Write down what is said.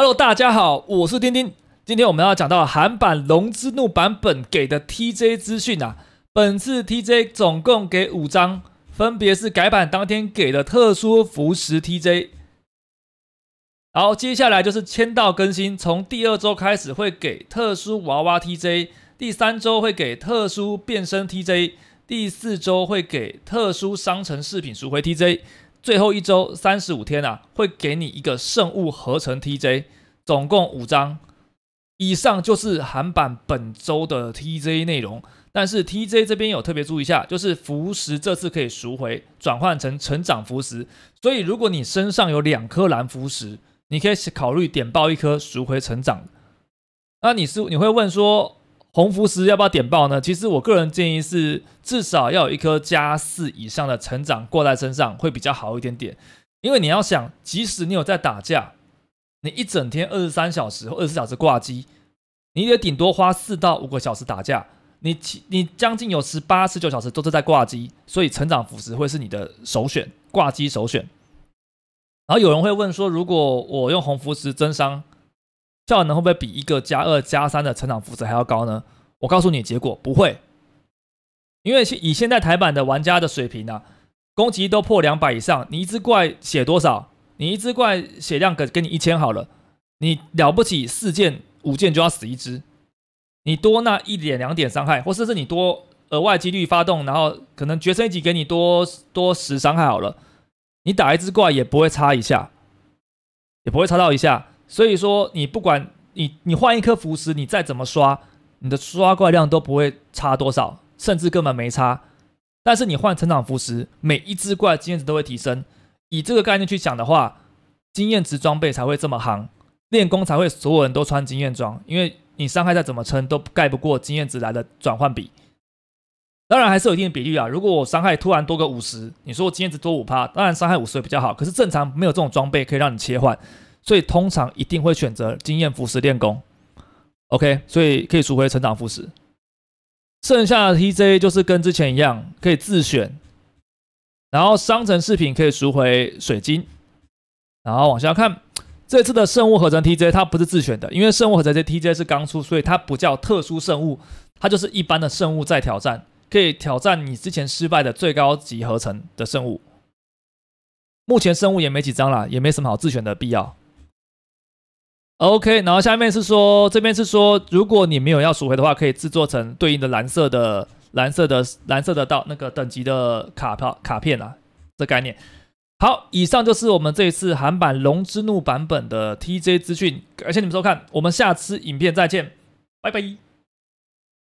Hello，大家好，我是丁丁。今天我们要讲到韩版龙之怒版本给的 TJ 资讯啊。本次 TJ 总共给五张，分别是改版当天给的特殊服饰 TJ。好，接下来就是签到更新，从第二周开始会给特殊娃娃 TJ，第三周会给特殊变身 TJ，第四周会给特殊商城饰品赎回 TJ。最后一周三十五天啊，会给你一个圣物合成 TJ，总共五张。以上就是韩版本周的 TJ 内容。但是 TJ 这边有特别注意一下，就是符石这次可以赎回，转换成成长符石。所以如果你身上有两颗蓝符石，你可以考虑点爆一颗赎回成长。那你是你会问说？红福石要不要点爆呢？其实我个人建议是，至少要有一颗加四以上的成长挂在身上会比较好一点点。因为你要想，即使你有在打架，你一整天二十三小时或二十四小时挂机，你也顶多花四到五个小时打架，你你将近有十八、十九小时都是在挂机，所以成长腐石会是你的首选，挂机首选。然后有人会问说，如果我用红福石增伤？效能会不会比一个加二加三的成长负值还要高呢？我告诉你，结果不会，因为以现在台版的玩家的水平呢，攻击都破两百以上，你一只怪血多少？你一只怪血量给给你一千好了，你了不起四件五件就要死一只，你多那一点两点伤害，或者是你多额外几率发动，然后可能决胜一级给你多多十伤害好了，你打一只怪也不会差一下，也不会差到一下。所以说，你不管你你换一颗符石，你再怎么刷，你的刷怪量都不会差多少，甚至根本没差。但是你换成长符石，每一只怪经验值都会提升。以这个概念去讲的话，经验值装备才会这么行，练功才会所有人都穿经验装，因为你伤害再怎么撑都盖不过经验值来的转换比。当然还是有一定的比例啊。如果我伤害突然多个五十，你说我经验值多五趴，当然伤害五十比较好。可是正常没有这种装备可以让你切换。所以通常一定会选择经验腐蚀练功，OK，所以可以赎回成长腐蚀。剩下的 TJ 就是跟之前一样，可以自选。然后商城饰品可以赎回水晶。然后往下看，这次的圣物合成 TJ 它不是自选的，因为圣物合成 TJ 是刚出，所以它不叫特殊圣物，它就是一般的圣物在挑战，可以挑战你之前失败的最高级合成的圣物。目前圣物也没几张了，也没什么好自选的必要。OK，然后下面是说，这边是说，如果你没有要赎回的话，可以制作成对应的蓝色的、蓝色的、蓝色的到那个等级的卡票卡片啊，这概念。好，以上就是我们这一次韩版龙之怒版本的 TJ 资讯，感谢你们收看，我们下次影片再见，拜拜。